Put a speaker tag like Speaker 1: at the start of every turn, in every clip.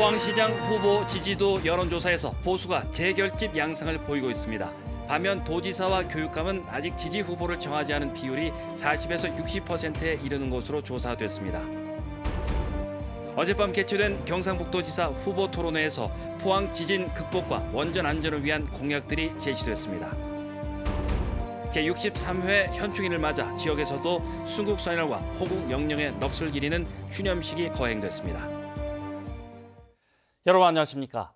Speaker 1: 포항시장 후보 지지도 여론조사에서 보수가 재결집 양상을 보이고 있습니다. 반면 도지사와 교육감은 아직 지지 후보를 정하지 않은 비율이 40에서 60%에 이르는 것으로 조사됐습니다. 어젯밤 개최된 경상북도지사 후보 토론회에서 포항 지진 극복과 원전 안전을 위한 공약들이 제시됐습니다. 제63회 현충일을 맞아 지역에서도 순국선열과 호국 영령의 넋을 기리는 추념식이 거행됐습니다. 여러분 안녕하십니까?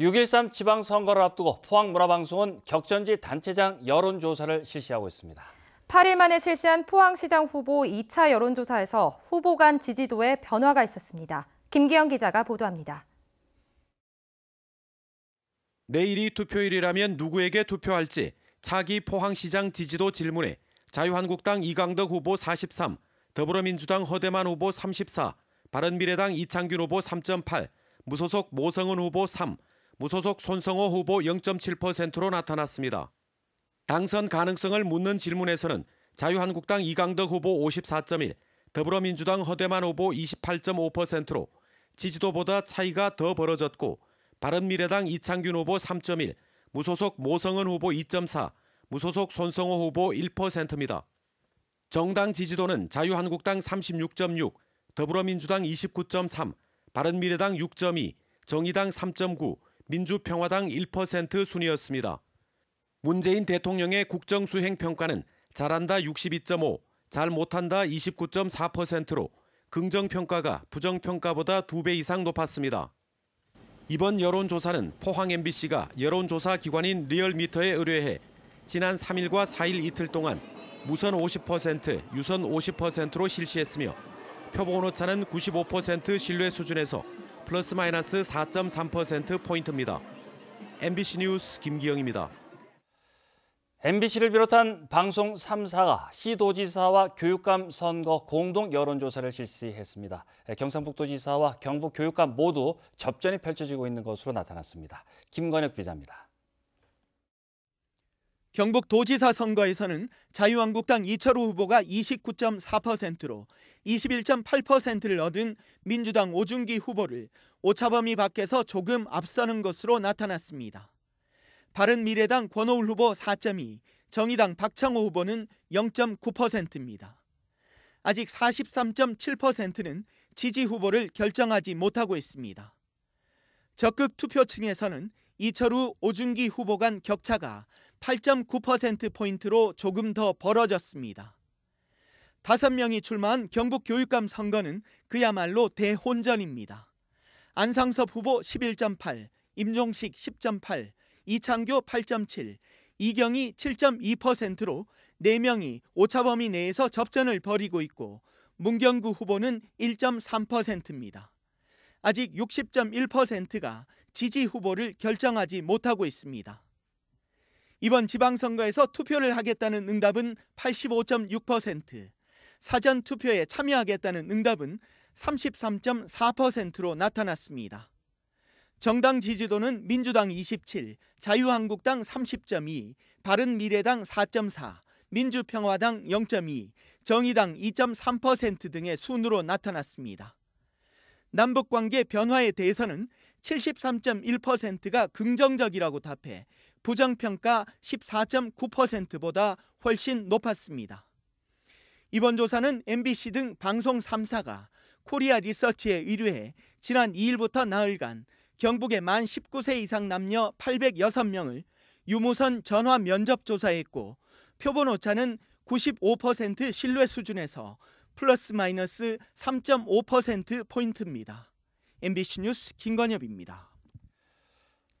Speaker 1: 6.13 지방선거를 앞두고 포항문화방송은 격전지 단체장 여론조사를 실시하고 있습니다.
Speaker 2: 8일 만에 실시한 포항시장 후보 2차 여론조사에서 후보 간 지지도에 변화가 있었습니다. 김기영 기자가 보도합니다.
Speaker 3: 내일이 투표일이라면 누구에게 투표할지 차기 포항시장 지지도 질문에 자유한국당 이강덕 후보 43, 더불어민주당 허대만 후보 34, 바른미래당 이창균 후보 3.8, 무소속 모성은 후보 3, 무소속 손성호 후보 0.7%로 나타났습니다. 당선 가능성을 묻는 질문에서는 자유한국당 이강덕 후보 54.1, 더불어민주당 허대만 후보 28.5%로 지지도보다 차이가 더 벌어졌고 바른미래당 이창균 후보 3.1, 무소속 모성은 후보 2.4, 무소속 손성호 후보 1%입니다. 정당 지지도는 자유한국당 36.6, 더불어민주당 29.3, 바른미래당 6.2, 정의당 3.9, 민주평화당 1% 순이었습니다. 문재인 대통령의 국정수행 평가는 잘한다 62.5, 잘 못한다 29.4%로 긍정평가가 부정평가보다 2배 이상 높았습니다. 이번 여론조사는 포항 MBC가 여론조사 기관인 리얼미터에 의뢰해 지난 3일과 4일 이틀 동안 무선 50%, 유선 50%로 실시했으며 표본 오차는 95% 신뢰 수준에서 플러스 마이너스 4.3% 포인트입니다. MBC 뉴스 김기영입니다. MBC를 비롯한 방송
Speaker 1: 3사가 시도지사와 교육감 선거 공동 여론조사를 실시했습니다. 경상북도지사와 경북교육감 모두 접전이 펼쳐지고 있는 것으로 나타났습니다.
Speaker 4: 김관혁 기자입니다. 경북 도지사 선거에서는 자유한국당 이철우 후보가 29.4%로 21.8%를 얻은 민주당 오준기 후보를 오차범위 밖에서 조금 앞서는 것으로 나타났습니다. 바른미래당 권오울 후보 4.2, 정의당 박창호 후보는 0.9%입니다. 아직 43.7%는 지지 후보를 결정하지 못하고 있습니다. 적극 투표층에서는 이철우, 오준기 후보 간 격차가 8.9%포인트로 조금 더 벌어졌습니다. 다섯 명이 출마한 경북 교육감 선거는 그야말로 대혼전입니다. 안상섭 후보 11.8, 임종식 10.8, 이창규 8.7, 이경희 7.2%로 4명이 오차범위 내에서 접전을 벌이고 있고 문경구 후보는 1.3%입니다. 아직 60.1%가 지지 후보를 결정하지 못하고 있습니다. 이번 지방선거에서 투표를 하겠다는 응답은 85.6%, 사전 투표에 참여하겠다는 응답은 33.4%로 나타났습니다. 정당 지지도는 민주당 27, 자유한국당 30.2, 바른미래당 4.4, 민주평화당 0.2, 정의당 2.3% 등의 순으로 나타났습니다. 남북관계 변화에 대해서는 73.1%가 긍정적이라고 답해 부정평가 14.9%보다 훨씬 높았습니다. 이번 조사는 MBC 등 방송 3사가 코리아 리서치에 의뢰해 지난 2일부터 나흘간 경북의 만 19세 이상 남녀 806명을 유무선 전화 면접 조사했고 표본 오차는 95% 신뢰 수준에서 플러스 마이너스 3.5% 포인트입니다. MBC 뉴스 김건엽입니다.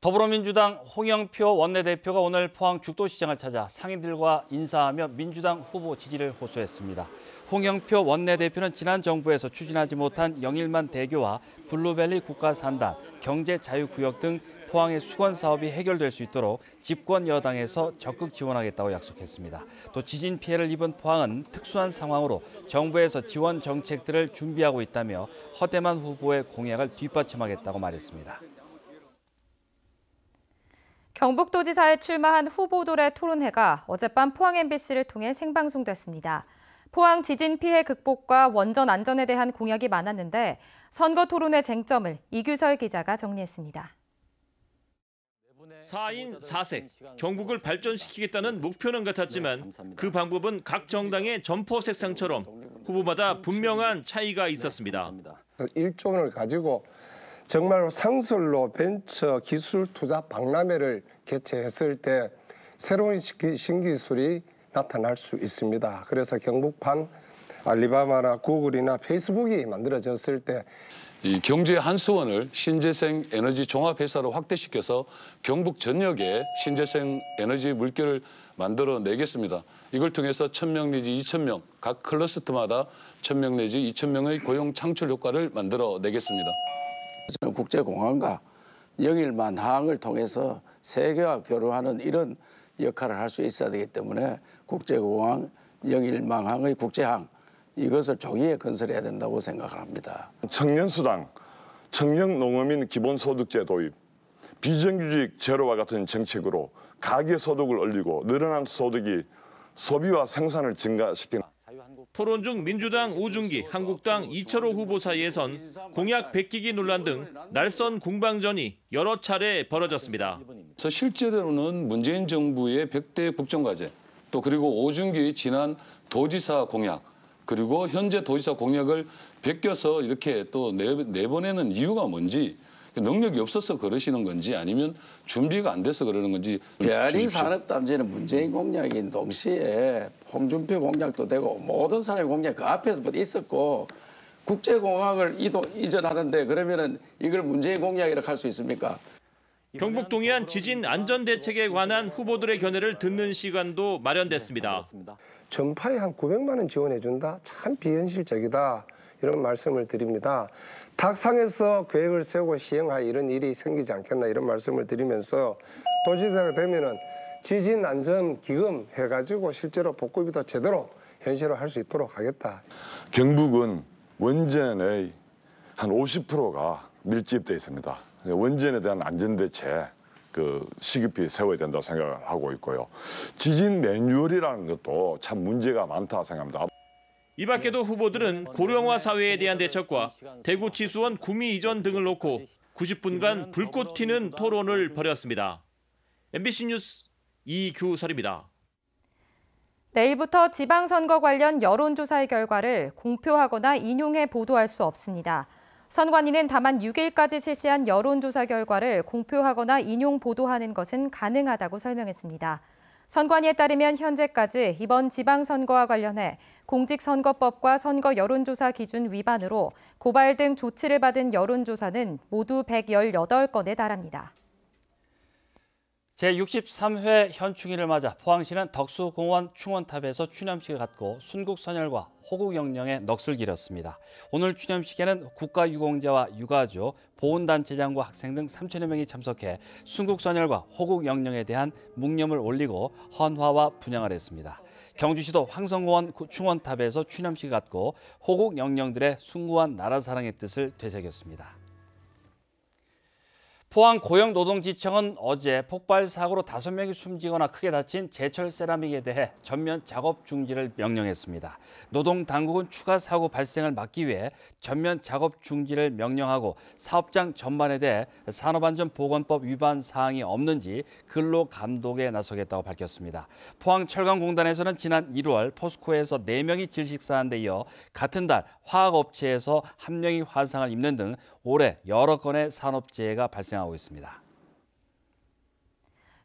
Speaker 1: 더불어민주당 홍영표 원내대표가 오늘 포항 죽도시장을 찾아 상인들과 인사하며 민주당 후보 지지를 호소했습니다. 홍영표 원내대표는 지난 정부에서 추진하지 못한 영일만 대교와 블루밸리 국가산단, 경제자유구역 등 포항의 수건 사업이 해결될 수 있도록 집권 여당에서 적극 지원하겠다고 약속했습니다. 또 지진 피해를 입은 포항은 특수한 상황으로 정부에서 지원 정책들을 준비하고 있다며 허대만 후보의 공약을 뒷받침하겠다고 말했습니다.
Speaker 2: 경북도지사에 출마한 후보들의 토론회가 어젯밤 포항 MBC를 통해 생방송됐습니다. 포항 지진 피해 극복과 원전 안전에 대한 공약이 많았는데 선거 토론회 쟁점을 이규설 기자가 정리했습니다.
Speaker 5: 4인 4색, 경북을 발전시키겠다는 목표는 같았지만 그 방법은 각 정당의 점포 색상처럼 후보마다 분명한 차이가 있었습니다.
Speaker 6: 일종을 가지고 정말 상설로 벤처 기술 투자 박람회를 개최했을 때 새로운 신기술이 나타날 수 있습니다. 그래서 경북판 알리바마나 구글이나 페이스북이 만들어졌을 때
Speaker 1: 이경제 한수원을 신재생 에너지 종합회사로 확대시켜서 경북 전역에 신재생 에너지 물결을 만들어 내겠습니다. 이걸 통해서 천 명 내지 이천 명 각 클러스터마다 천 명 내지 이천 명의 고용 창출 효과를
Speaker 3: 만들어 내겠습니다. 저는 국제공항과 영일만 항을 통해서 세계와 교류하는 이런 역할을 할 수 있어야 되기 때문에 국제공항 영일망항의 국제항 이것을 조기에 건설해야 된다고 생각을 합니다.
Speaker 4: 청년수당, 청년농어민 기본소득제 도입, 비정규직 제로와 같은 정책으로 가계소득을 올리고 늘어난 소득이 소비와 생산을 증가시키는
Speaker 5: 토론 중 민주당 오중기 한국당 이철호 후보 사이에선 공약 베끼기 논란 등 날선 공방전이 여러 차례 벌어졌습니다.
Speaker 1: 그래서 실제로는 문재인 정부의 100대 국정과제, 또 그리고 오준기 지난 도지사 공약, 그리고 현재 도지사 공약을 베껴서 이렇게 또 내보내는 이유가 뭔지 그 능력이 없어서 그러시는 건지 아니면 준비가 안 돼서 그러는 건지 대한민
Speaker 3: 산업단지는 문재인 공약인 동시에 홍준표 공약도 되고 모든 사람의 공약 그앞에서 뭐 있었고 국제공항을 이동, 이전하는데 그러면은 이걸 문재인 공약이라고 할 수 있습니까? 경북
Speaker 5: 동해안 지진 안전 대책에 관한 후보들의 견해를 듣는 시간도 마련됐습니다.
Speaker 6: 전파에 한 900만 원 지원해 준다. 참 비현실적이다. 이런 말씀을 드립니다. 탁상에서 계획을 세우고 시행하 이런 일이 생기지 않겠나 이런 말씀을 드리면서 도지사가 되면은 지진 안전 기금 해가지고 실제로 복구비 도 제대로 현실화할 수 있도록 하겠다.
Speaker 4: 경북은 원전의 한 50%가 밀집돼 있습니다. 원전에 대한 안전 대책 그 시급히 세워야 된다 생각을 하고 있고요. 지진 매뉴얼이라는 것도 참 문제가 많다 생각합니다.
Speaker 5: 이 밖에도 후보들은 고령화 사회에 대한 대책과 대구 지수원 구미 이전 등을 놓고 90분간 불꽃 튀는 토론을 벌였습니다. MBC 뉴스 이규설입니다.
Speaker 2: 내일부터 지방선거 관련 여론조사의 결과를 공표하거나 인용해 보도할 수 없습니다. 선관위는 다만 6일까지 실시한 여론조사 결과를 공표하거나 인용 보도하는 것은 가능하다고 설명했습니다. 선관위에 따르면 현재까지 이번 지방선거와 관련해 공직선거법과 선거 여론조사 기준 위반으로 고발 등 조치를 받은 여론조사는 모두 118건에 달합니다.
Speaker 1: 제63회 현충일을 맞아 포항시는 덕수공원 충원탑에서 추념식을 갖고 순국선열과 호국영령의 넋을 기렸습니다. 오늘 추념식에는 국가유공자와 유가족, 보훈단체장과 학생 등 3천여 명이 참석해 순국선열과 호국영령에 대한 묵념을 올리고 헌화와 분양을 했습니다. 경주시도 황성공원 충원탑에서 추념식을 갖고 호국영령들의 숭고한 나라사랑의 뜻을 되새겼습니다. 포항 고용노동지청은 어제 폭발 사고로 다섯 명이 숨지거나 크게 다친 제철 세라믹에 대해 전면 작업 중지를 명령했습니다. 노동당국은 추가 사고 발생을 막기 위해 전면 작업 중지를 명령하고 사업장 전반에 대해 산업안전보건법 위반 사항이 없는지 근로 감독에 나서겠다고 밝혔습니다. 포항철강공단에서는 지난 1월 포스코에서 4명이 질식사한 데 이어 같은 달 화학업체에서 1명이 화상을 입는 등 올해 여러 건의 산업재해가 발생했습니다. 발생하고 있습니다.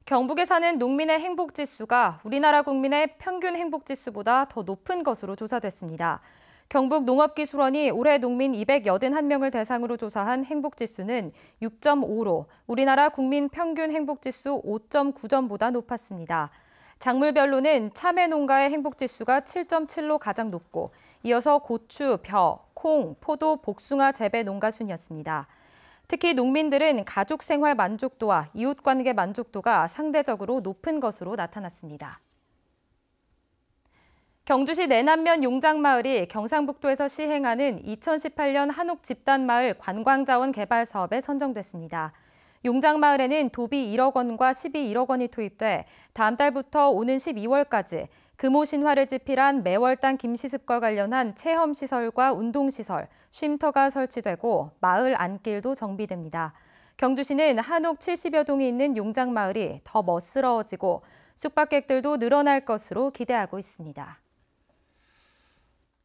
Speaker 2: 경북에 사는 농민의 행복지수가 우리나라 국민의 평균 행복지수보다 더 높은 것으로 조사됐습니다. 경북 농업기술원이 올해 농민 281명을 대상으로 조사한 행복지수는 6.5로 우리나라 국민 평균 행복지수 5.9점보다 높았습니다. 작물별로는 참외 농가의 행복지수가 7.7로 가장 높고 이어서 고추, 벼, 콩, 포도, 복숭아 재배 농가 순이었습니다. 특히 농민들은 가족 생활 만족도와 이웃 관계 만족도가 상대적으로 높은 것으로 나타났습니다. 경주시 내남면 용장마을이 경상북도에서 시행하는 2018년 한옥 집단마을 관광자원 개발 사업에 선정됐습니다. 용장마을에는 도비 1억 원과 12 1억 원이 투입돼 다음 달부터 오는 12월까지 금호 신화를 집필한 매월당 김시습과 관련한 체험시설과 운동시설, 쉼터가 설치되고 마을 안길도 정비됩니다. 경주시는 한옥 70여 동이 있는 용장마을이 더 멋스러워지고 숙박객들도 늘어날 것으로 기대하고 있습니다.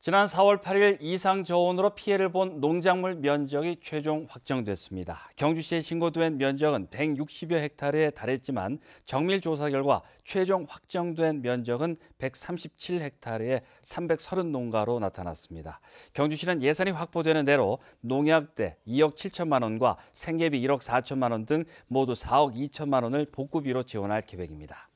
Speaker 1: 지난 4월 8일 이상 저온으로 피해를 본 농작물 면적이 최종 확정됐습니다. 경주시에 신고된 면적은 160여 헥타르에 달했지만 정밀 조사 결과 최종 확정된 면적은 137 헥타르에 330 농가로 나타났습니다. 경주시는 예산이 확보되는 대로 농약대 2억 7천만 원과 생계비 1억 4천만 원 등 모두 4억 2천만 원을 복구비로 지원할 계획입니다.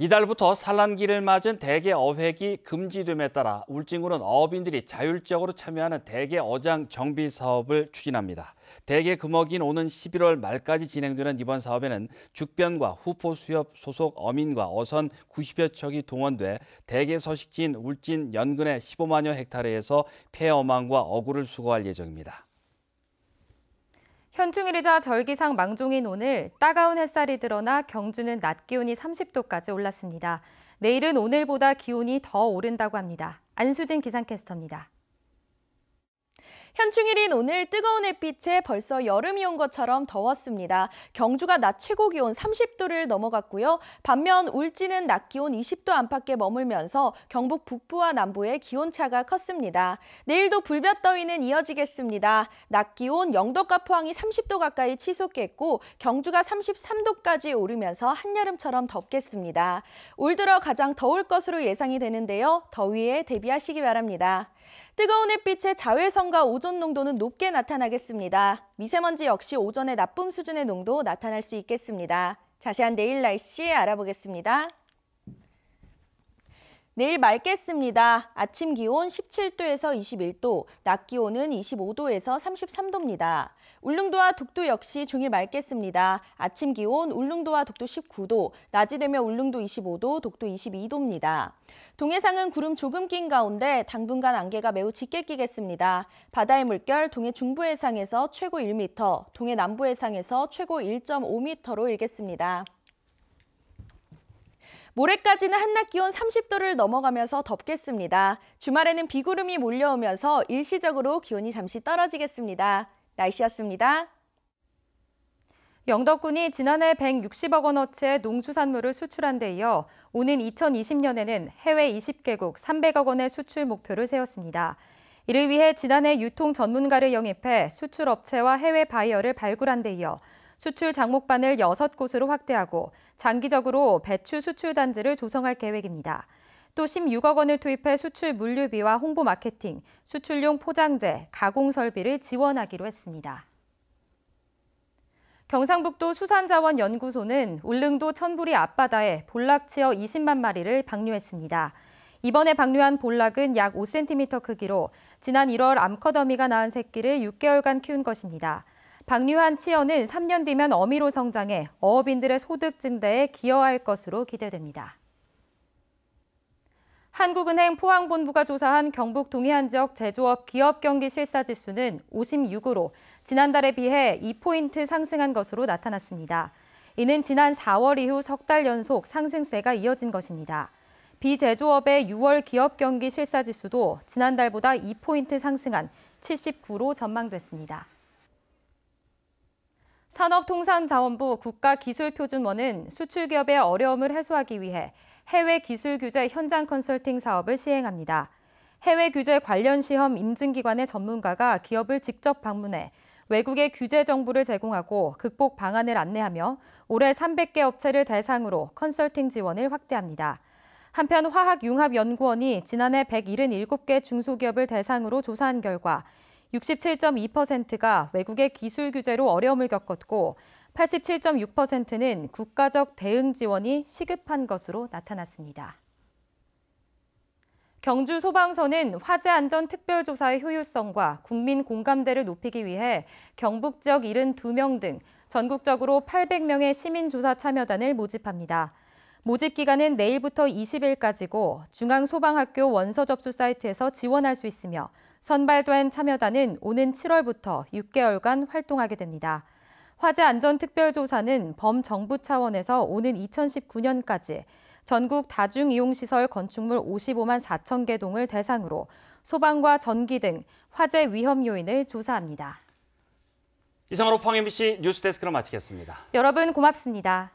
Speaker 1: 이달부터 산란기를 맞은 대게 어획이 금지됨에 따라 울진군은 어업인들이 자율적으로 참여하는 대게 어장 정비 사업을 추진합니다. 대게 금어기인 오는 11월 말까지 진행되는 이번 사업에는 죽변과 후포수협 소속 어민과 어선 90여 척이 동원돼 대게 서식지인 울진 연근의 15만여 헥타르에서 폐어망과 어구를 수거할 예정입니다.
Speaker 2: 현충일이자 절기상 망종인 오늘 따가운 햇살이 드러나 경주는 낮 기온이 30도까지 올랐습니다. 내일은 오늘보다 기온이 더 오른다고 합니다. 안수진 기상캐스터입니다. 현충일인 오늘 뜨거운 햇빛에 벌써 여름이 온 것처럼 더웠습니다.
Speaker 6: 경주가 낮 최고 기온 30도를 넘어갔고요. 반면 울진은 낮 기온 20도 안팎에 머물면서 경북 북부와 남부의 기온차가 컸습니다. 내일도 불볕더위는 이어지겠습니다. 낮 기온 영덕과 포항이 30도 가까이 치솟겠고 경주가 33도까지 오르면서 한여름처럼 덥겠습니다. 올 들어 가장 더울 것으로 예상이 되는데요. 더위에 대비하시기 바랍니다. 뜨거운 햇빛에 자외선과 오존 농도는 높게 나타나겠습니다. 미세먼지 역시 오전에 나쁨 수준의 농도 나타날 수 있겠습니다. 자세한 내일 날씨 알아보겠습니다. 내일 맑겠습니다. 아침 기온 17도에서 21도, 낮 기온은 25도에서 33도입니다. 울릉도와 독도 역시 종일 맑겠습니다. 아침 기온 울릉도와 독도 19도, 낮이 되면 울릉도 25도, 독도 22도입니다. 동해상은 구름 조금 낀 가운데 당분간 안개가 매우 짙게 끼겠습니다. 바다의 물결 동해 중부 해상에서 최고 1m, 동해 남부 해상에서 최고 1.5m로 일겠습니다. 모레까지는 한낮 기온 30도를 넘어가면서 덥겠습니다. 주말에는 비구름이 몰려오면서 일시적으로
Speaker 2: 기온이 잠시 떨어지겠습니다. 날씨였습니다. 영덕군이 지난해 160억 원어치의 농수산물을 수출한 데 이어 오는 2020년에는 해외 20개국 300억 원의 수출 목표를 세웠습니다. 이를 위해 지난해 유통 전문가를 영입해 수출업체와 해외 바이어를 발굴한 데 이어 수출 장목반을 6곳으로 확대하고 장기적으로 배추 수출 단지를 조성할 계획입니다. 또 16억 원을 투입해 수출 물류비와 홍보 마케팅, 수출용 포장재, 가공 설비를 지원하기로 했습니다. 경상북도 수산자원연구소는 울릉도 천부리 앞바다에 볼락치어 20만 마리를 방류했습니다. 이번에 방류한 볼락은 약 5cm 크기로 지난 1월 암컷 어미가 낳은 새끼를 6개월간 키운 것입니다. 박류한 치어는 3년 뒤면 어미로 성장해 어업인들의 소득 증대에 기여할 것으로 기대됩니다. 한국은행 포항본부가 조사한 경북 동해안 지역 제조업 기업 경기 실사 지수는 56으로 지난달에 비해 2포인트 상승한 것으로 나타났습니다. 이는 지난 4월 이후 석 달 연속 상승세가 이어진 것입니다. 비제조업의 6월 기업 경기 실사 지수도 지난달보다 2포인트 상승한 79로 전망됐습니다. 산업통상자원부 국가기술표준원은 수출기업의 어려움을 해소하기 위해 해외 기술 규제 현장 컨설팅 사업을 시행합니다. 해외 규제 관련 시험 인증기관의 전문가가 기업을 직접 방문해 외국의 규제 정보를 제공하고 극복 방안을 안내하며 올해 300개 업체를 대상으로 컨설팅 지원을 확대합니다. 한편 화학융합연구원이 지난해 177개 중소기업을 대상으로 조사한 결과 67.2%가 외국의 기술 규제로 어려움을 겪었고 87.6%는 국가적 대응 지원이 시급한 것으로 나타났습니다. 경주 소방서는 화재 안전 특별조사의 효율성과 국민 공감대를 높이기 위해 경북 지역 72명 등 전국적으로 800명의 시민조사 참여단을 모집합니다. 모집 기간은 내일부터 20일까지고 중앙소방학교 원서 접수 사이트에서 지원할 수 있으며 선발된 참여단은 오는 7월부터 6개월간 활동하게 됩니다. 화재 안전 특별조사는 범정부 차원에서 오는 2019년까지 전국 다중 이용 시설 건축물 55만 4천 개 동을 대상으로 소방과 전기 등 화재 위험 요인을 조사합니다.
Speaker 1: 이상으로 황 MBC 뉴스데스크를 마치겠습니다.
Speaker 2: 여러분 고맙습니다.